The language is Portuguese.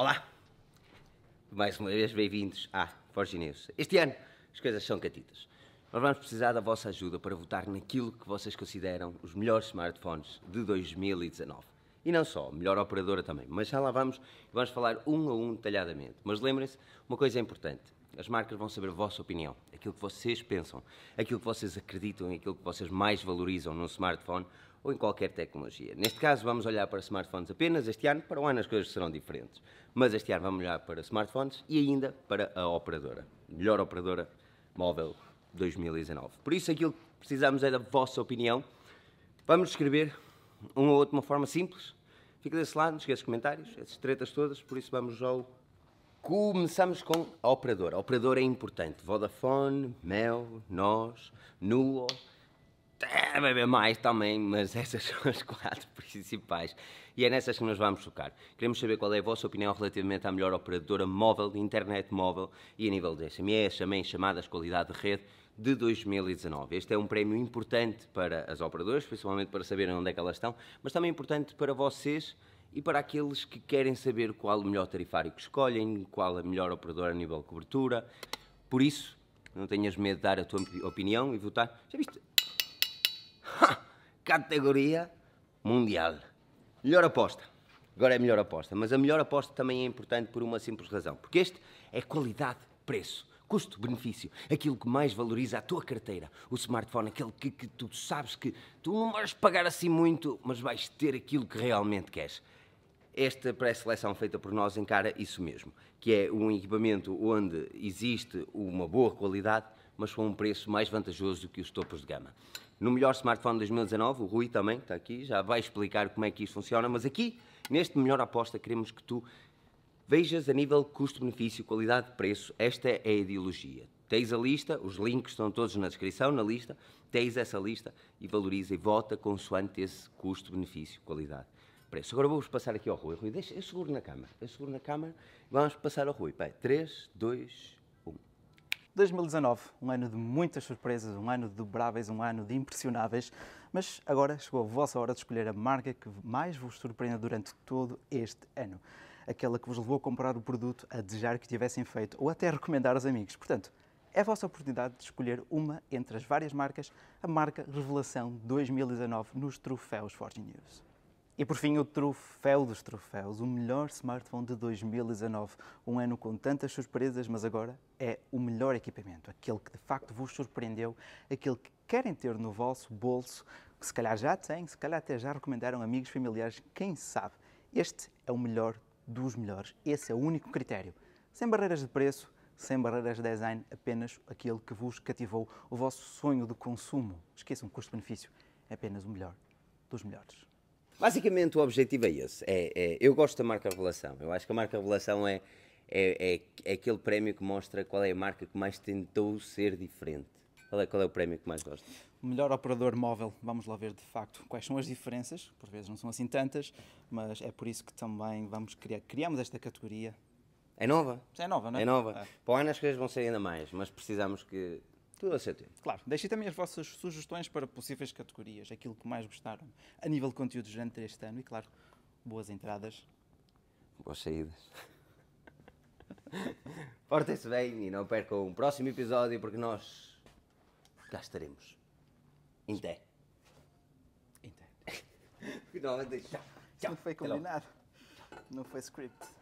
Olá! Mais uma vez, bem-vindos à Forge News. Este ano as coisas são catitas. Nós vamos precisar da vossa ajuda para votar naquilo que vocês consideram os melhores smartphones de 2019. E não só, melhor operadora também. Mas já lá vamos e vamos falar um a um detalhadamente. Mas lembrem-se, uma coisa é importante. As marcas vão saber a vossa opinião, aquilo que vocês pensam, aquilo que vocês acreditam e aquilo que vocês mais valorizam num smartphone ou em qualquer tecnologia. Neste caso, vamos olhar para smartphones apenas este ano, para o ano as coisas serão diferentes. Mas este ano vamos olhar para smartphones e ainda para a operadora, melhor operadora móvel 2019. Por isso, aquilo que precisamos é da vossa opinião. Vamos escrever um ou outro de uma forma simples. Fica desse lado, não esqueça os comentários, essas tretas todas, por isso vamos ao Começamos com a operadora. A operadora é importante. Vodafone, Mel, nós, Nuo, é, beber mais também, mas essas são as quatro principais e é nessas que nos vamos focar. Queremos saber qual é a vossa opinião relativamente à melhor operadora móvel, de internet móvel e a nível de SMS, também chamadas qualidade de rede de 2019. Este é um prémio importante para as operadoras, principalmente para saberem onde é que elas estão, mas também importante para vocês e para aqueles que querem saber qual o melhor tarifário que escolhem, qual a melhor operadora a nível de cobertura. Por isso, não tenhas medo de dar a tua opinião e votar. Já viste? categoria mundial. Melhor aposta. Agora é a melhor aposta, mas a melhor aposta também é importante por uma simples razão, porque este é qualidade-preço, custo-benefício, aquilo que mais valoriza a tua carteira, o smartphone, aquele que, que tu sabes que tu não vais pagar assim muito, mas vais ter aquilo que realmente queres. Esta pré-seleção feita por nós encara isso mesmo, que é um equipamento onde existe uma boa qualidade mas com um preço mais vantajoso do que os topos de gama. No melhor smartphone de 2019, o Rui também está aqui, já vai explicar como é que isso funciona, mas aqui, neste melhor aposta, queremos que tu vejas a nível custo-benefício, qualidade-preço, esta é a ideologia. Tens a lista, os links estão todos na descrição, na lista, tens essa lista e valoriza e vota consoante esse custo-benefício, qualidade. Preço. Agora vou-vos passar aqui ao Rui. Rui, deixa, eu seguro na câmara. Eu seguro na câmara. Vamos passar ao Rui. Pai, 3, 2, 2019, um ano de muitas surpresas, um ano de dobráveis, um ano de impressionáveis, mas agora chegou a vossa hora de escolher a marca que mais vos surpreenda durante todo este ano. Aquela que vos levou a comprar o produto, a desejar que tivessem feito ou até a recomendar aos amigos. Portanto, é a vossa oportunidade de escolher uma entre as várias marcas, a marca Revelação 2019 nos Troféus Forge News. E por fim, o troféu dos troféus, o melhor smartphone de 2019. Um ano com tantas surpresas, mas agora é o melhor equipamento, aquele que de facto vos surpreendeu, aquele que querem ter no vosso bolso, que se calhar já têm, se calhar até já recomendaram amigos, familiares, quem sabe. Este é o melhor dos melhores, esse é o único critério. Sem barreiras de preço, sem barreiras de design, apenas aquele que vos cativou, o vosso sonho de consumo. Esqueçam custo-benefício, é apenas o melhor dos melhores. Basicamente o objetivo é esse. É, é, eu gosto da marca revelação. Eu acho que a marca revelação é, é, é, é, aquele prémio que mostra qual é a marca que mais tentou ser diferente. Qual é, qual é o prémio que mais gosta. Melhor operador móvel, vamos lá ver de facto quais são as diferenças, por vezes não são assim tantas, mas é por isso que também vamos criar, criamos esta categoria. É nova? É nova, não é? É nova. É. Para o ano as coisas vão ser ainda mais, mas precisamos que tudo aceito. Claro, deixem também as vossas sugestões para possíveis categorias, aquilo que mais gostaram a nível de conteúdo durante este ano e, claro, boas entradas. Boas saídas. Portem-se bem e não percam um próximo episódio porque nós cá estaremos. Em té. Em té. Não, deixa. Não foi combinado. Não foi script.